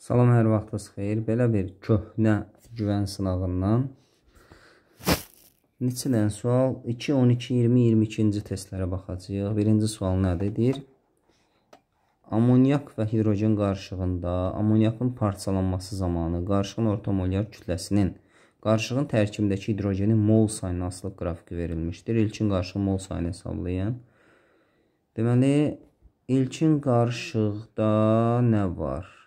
Salam, hər vaxtınız xeyir. Belə bir köhnə güvən sınağından neçə dənə sual? 2, 12, 20, 22-ci testlərə baxacağıq. Birinci sual nədir? Deyir, amonyak və hidrogen qarışığında amonyakın parçalanması zamanı qarışığın orta molyar kütləsinin qarışığın tərkibindəki hidrogenin mol sayına asılıq qrafiki verilmişdir. İlkin qarışığın mol sayını hesablayın. Deməli, ilkin qarışıqda nə var?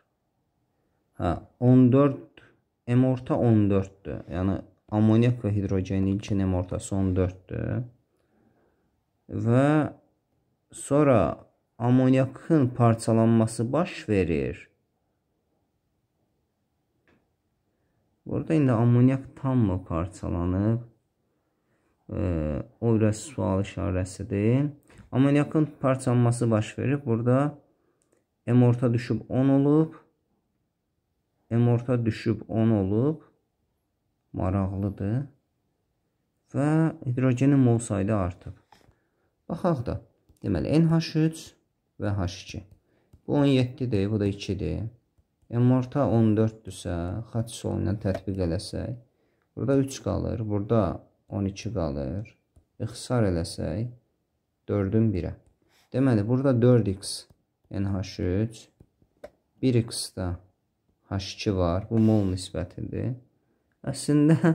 Hə, 14 M orta 14-dür. Yəni amoniak və hidrogenin ilkin M ortası 14-dür. Və sonra amoniakın parçalanması baş verir. Burada indi amoniak tam mı parçalanıb? E, o biraz sual işarəsidir. Amoniakın parçalanması baş verib. Burada M orta düşüb 10 olub. M orta düşüb 10 olub. Maraqlıdır. Və hidrogenin mol sayda artıb. Baxaq da. Deməli, NH3 və H2. Bu 17-dir, bu da 2-dir. M orta 14-dürsə, xaç solundan tətbiq eləsək, burada 3 qalır, burada 12 qalır. İxtisar eləsək, 4-ün 1-ə. Deməli, burada 4x NH3, 1x da H2 var. Bu mol nisbətidir. Əslində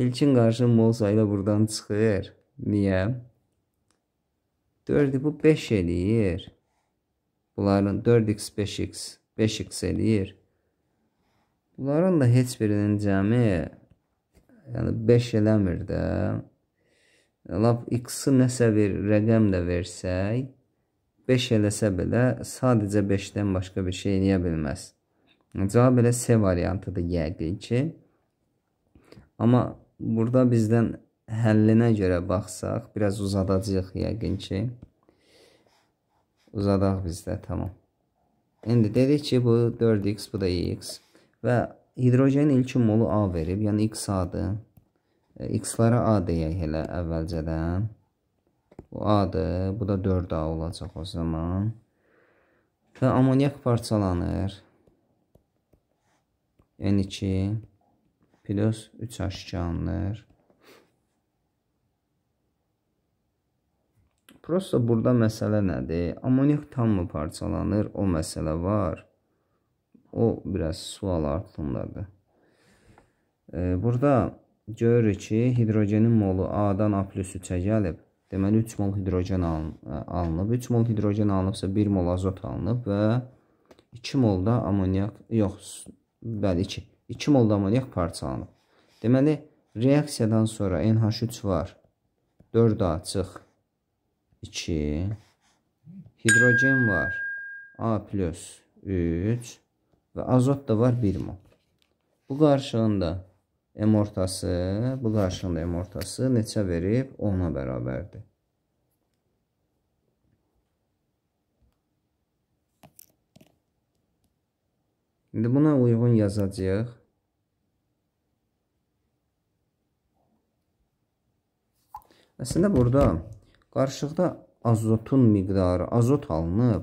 ilkin qarışıq mol sayı da buradan çıxır. Niyə? 4-ü bu 5 eləyir. Bunların 4x, 5x, 5x eləyir. Bunların da heç birinin cəmi yəni 5 eləmir də. Lap x-i nəsə bir rəqəm də versək, 5 eləsə belə sadəcə 5-dən başqa bir şey eləyə bilməz. Cavab elə C variantıdır yəqin ki. Amma burada bizdən həllinə görə baxsaq, biraz uzadacağıq yəqin ki. Uzadaq biz də, tamam. İndi dedik ki, bu 4x, bu da x. Və hidrogen ilki molu A verib, yəni x-adır. X-lara e, A deyək elə əvvəlcədən. Bu A-dır, bu da 4A olacaq o zaman. Və amoniyak parçalanır. N2 plus 3 aşkarlanır. Prosta burada məsələ nədir? Amoniak tam mı parçalanır? O məsələ var. O biraz sual artımdadır. E, burada görürük ki, hidrogenin molu A-dan A plus 3-ə gəlib. Deməli 3 mol hidrogen e, alınıb. 3 mol hidrogen alınıbsa 1 mol azot alınıb və 2 mol da amoniak yox, Bəli, 2. 2 mol amoniak parçalanıb. Deməli, reaksiyadan sonra NH3 var. 4A çıx 2. Hidrogen var. A plus 3 və azot da var 1 mol. Bu qarşılığında M ortası, bu qarşılığında M ortası neçə verib? 10-a bərabərdir. İndi buna uyğun yazacağıq. Əslində burada qarışıqda azotun miqdarı, azot alınıb.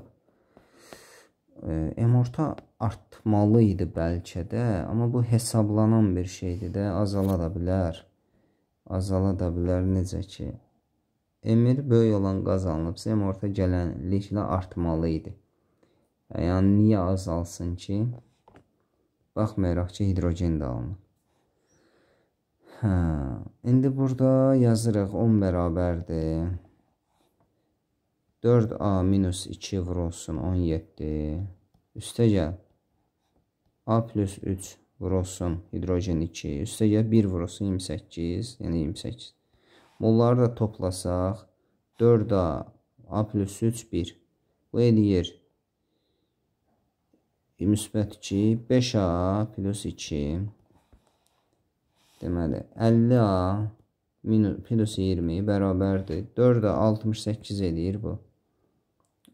E, emorta artmalı idi bəlkə də, amma bu hesablanan bir şeydir də, azala da bilər. Azala da bilər necə ki. Emir böyük olan qaz alınıbsa, emorta gələnliklə artmalı idi. Yəni niyə azalsın ki? Baxmayaraq ki, hidrogen də alınıb. Hə, indi burada yazırıq 10 bərabərdir. 4A minus 2 vurulsun 17. Üstə gəl. A plus 3 vurulsun hidrogen 2. Üstə gəl 1 vurulsun 28. Yəni 28. Molları da toplasaq. 4A A plus 3 1. Bu eləyir müsbət 2, 5A plus 2. Deməli, 50A plus 20 bərabərdir. 4A 68 eləyir bu.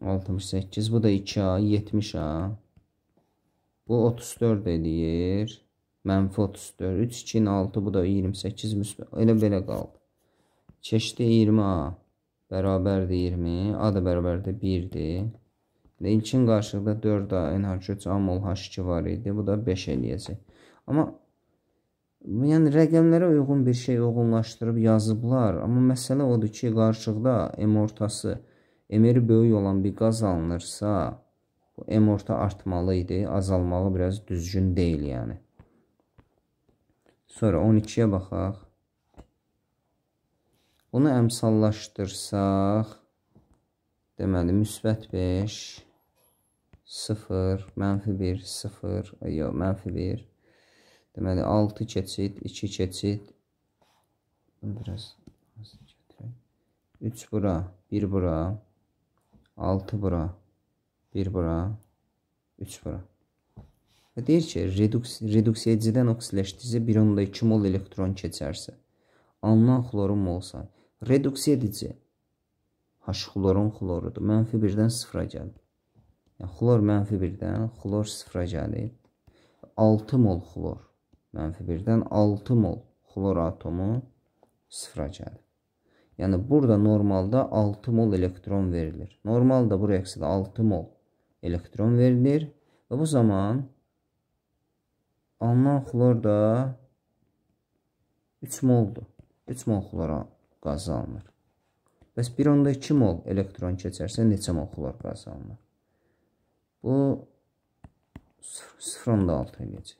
68, bu da 2A, 70A. Bu 34 eləyir. Mənfi 34, 3, 2, 6, bu da 28 müsbət. Elə belə qaldı. Çeşdi 20A bərabərdir 20, A da bərabərdir 1-dir. İlkin qarşılıqda 4A, NH3, A mol H2 var idi. Bu da 5 eləyəcək. Amma yəni rəqəmlərə uyğun bir şey uyğunlaşdırıb yazıblar. Amma məsələ odur ki, qarşılıqda M ortası, M-ri böyük olan bir qaz alınırsa, bu M orta artmalı idi. Azalmağı biraz düzgün deyil yəni. Sonra 12-yə baxaq. Bunu əmsallaşdırsaq, Deməli, müsbət 5, 0, mənfi 1, 0, yox, mənfi 1. Deməli, 6 keçid, 2 keçid. Bunu biraz hazır gətirək. 3 bura, 1 bura, 6 bura, 1 bura, 3 bura. Və deyir ki, reduks reduksiyacıdan oksiləşdiricə 1.2 mol elektron keçərsə, alınan xlorun mol sayı. Reduksiyadici H-xlorun xlorudur. Mənfi 1-dən 0-a gəlib. Yəni, xlor mənfi 1-dən, xlor 0-a gəlib. 6 mol xlor mənfi 1-dən 6 mol xlor atomu 0-a gəlib. Yəni, burada normalda 6 mol elektron verilir. Normalda bu reaksiyada 6 mol elektron verilir. Və bu zaman alınan xlor da 3 moldur. 3 mol xlora qazı alınır. Bəs 1.2 mol elektron keçərsə neçə mol xlor qazı alınır? Bu 0.6 eləyəcək.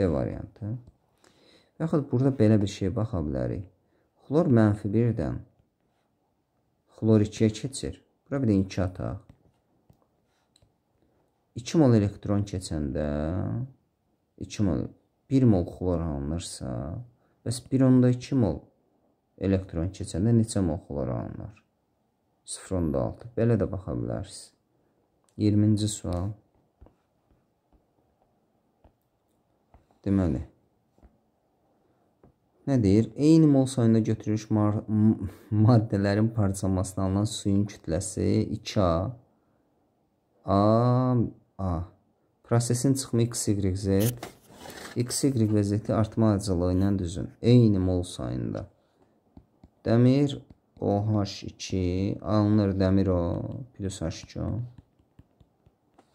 D variantı. Yaxud burada belə bir şey baxa bilərik. Xlor mənfi 1-dən xlor 2-yə keçir. Bura bir də 2 ataq. 2 mol elektron keçəndə 2 mol 1 mol xlor alınırsa, bəs 1.2 mol elektron keçəndə neçə molxlar alınır? 0.6. Belə də baxa bilərsiniz. 20-ci sual. Deməli, nə deyir? Eyni mol sayında götürülmüş maddələrin parçalanmasından alınan suyun kütləsi 2A A A Prosesin çıxımı XYZ XY vəziyyəti artma acılığı ilə düzün. Eyni mol sayında Dəmir OH2 alınır dəmir O plus H2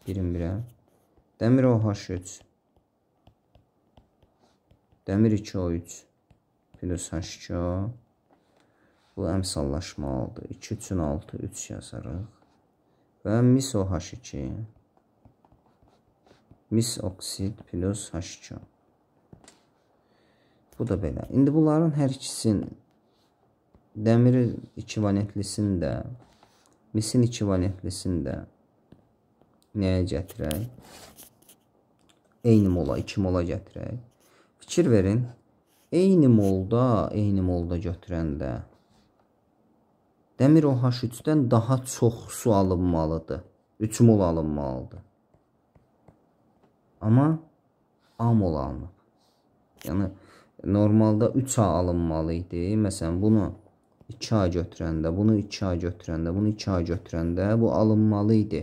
21-ə. Dəmir OH3 Dəmir 2O3 plus H2 Bu əmsallaşma oldu. 2 üçün 6, 3 yazarıq. Və mis OH2 mis oksid plus H2 Bu da belə. İndi bunların hər ikisinin dəmir ekvivalentlisini də, misin ekvivalentlisini də nəyə gətirək? Eyni mola, 2 mola gətirək. Fikir verin, eyni molda, eyni molda götürəndə dəmir OH3-dən daha çox su alınmalıdır. 3 mol alınmalıdır. Amma A mol alınıb. Yəni, normalda 3A alınmalı idi. Məsələn, bunu 2 ay götürəndə, bunu 2 ay götürəndə, bunu 2 ay götürəndə bu alınmalı idi.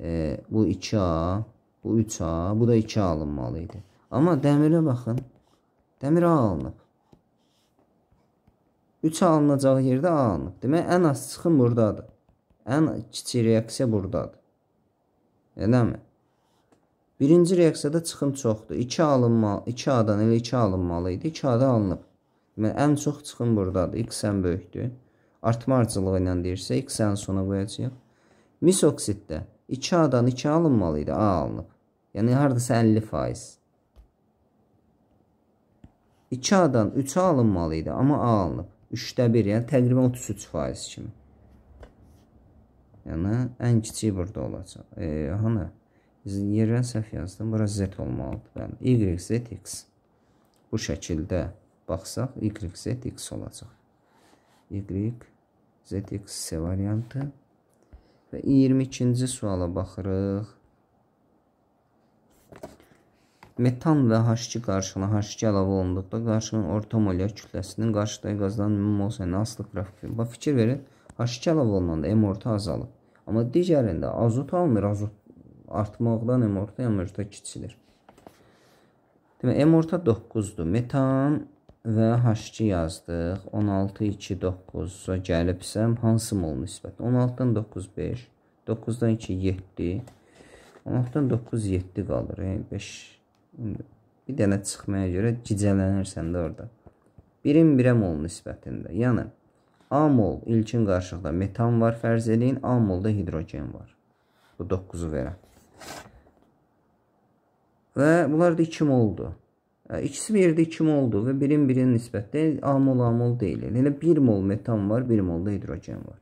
E, bu 2 a, bu 3 a, bu da 2 a alınmalı idi. Amma dəmirə baxın. Dəmir a alınıb. 3 a alınacağı yerdə a alınıb. Demək ən az çıxım burdadır. Ən kiçik reaksiya burdadır. Eləmi? Birinci reaksiyada çıxım çoxdur. 2 alınmalı, 2 a-dan elə 2 alınmalı idi. 2 a-da alınıb. Deməli, ən çox çıxım burdadır. X ən böyükdür. Artma ardıcılığı ilə deyirsə, X ən sona qoyacağıq. Mis oksiddə 2A-dan 2 alınmalı idi. A alınıb. Yəni, haradasa 50%. 2A-dan 3A alınmalı idi. Amma A alınıb. 3də 1, yəni təqribən 33% kimi. Yəni, ən kiçik burada olacaq. E, hanı? Yerən səhv yazdım. Bura Z olmalıdır. Bəli. Y, Z, X. Bu şəkildə baxsaq, y, z, x olacaq. y, z, x, s variantı. Və 22-ci suala baxırıq. Metan və H2 qarşılığına H2 əlavə olunduqda qarşının orta molekül kütləsinin qarşıdakı qazdan mol sayının yəni asılı qrafiki. Bax fikir verin, H2 əlavə olunanda M orta azalır. Amma digərində azot alınır, azot artmaqdan M orta, M orta kiçilir. Demək, M orta 9-dur. Metan və H2 yazdıq. 16, 2, 9-a gəlibsəm, hansı mol nisbəti? 16-dan 9, 5. 9-dan 2, 7. 16-dan 9, 7 qalır. Yəni 5. Bir dənə çıxmaya görə gicələnirsən də orada. 1-in 1-ə mol nisbətində. Yəni, A mol ilkin qarşılıqda metan var fərz edin, A molda hidrogen var. Bu 9-u verən. Və bunlar da 2 moldur. İkisi bir yerdə 2 moldur və birin birinin nisbətdə amol amol deyil. Yəni 1 mol metan var, 1 molda hidrogen var.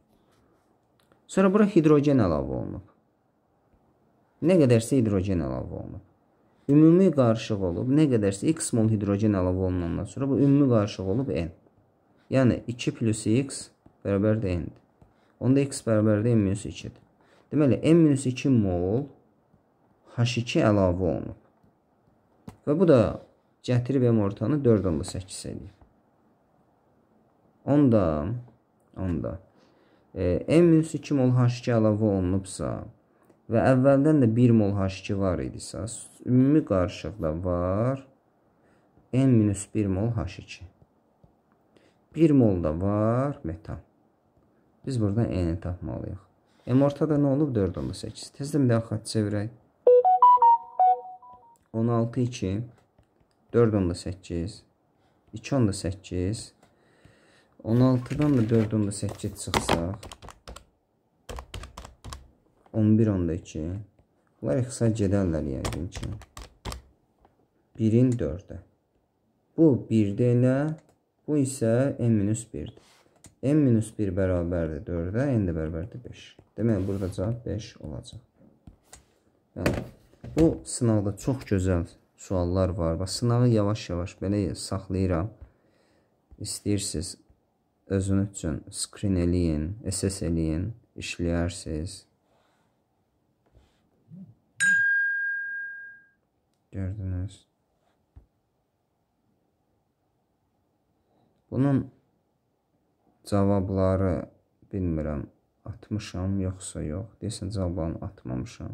Sonra bura hidrogen əlavə olunub. Nə qədərsə hidrogen əlavə olunub. Ümumi qarışıq olub, nə qədərsə x mol hidrogen əlavə olunandan sonra bu ümumi qarışıq olub n. Yəni 2 plus x bərabər də n-dir. Onda x bərabər də n minus 2-dir. Deməli, n minus 2 mol H2 əlavə olunub. Və bu da Gətirib ortanı 4 onda 8 eləyir. Onda, onda, e, M-2 mol H2 əlavə olunubsa və əvvəldən də 1 mol H2 var idisə, ümumi qarışıqda var M-1 mol H2. 1 mol da var metan. Biz buradan N-i tapmalıyıq. E, M ortada nə olub? 4 onda 8. Tezdən bir daha xətt çevirək. 16, 2. 4 onda 8, 2 onda 8, 16-dan da 4 onda 8 çıxsaq, 11 onda 2, bunlar ixtisar gedərlər yəqin ki. 1-in 4-ə. Bu 1-də ilə, bu isə n-1-dir. n-1 bərabərdir 4-ə, n də bərabərdir 5. Demək, burada cavab 5 olacaq. Yəni, bu sınavda çox gözəl suallar var. Bax, sınağı yavaş-yavaş belə saxlayıram. İstəyirsiniz özünüz üçün screen eləyin, SS eləyin, işləyərsiniz. Gördünüz. Bunun cavabları bilmirəm atmışam yoxsa yox. Deyəsən cavablarını atmamışam.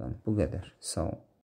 Yəni bu qədər. Sağ ol.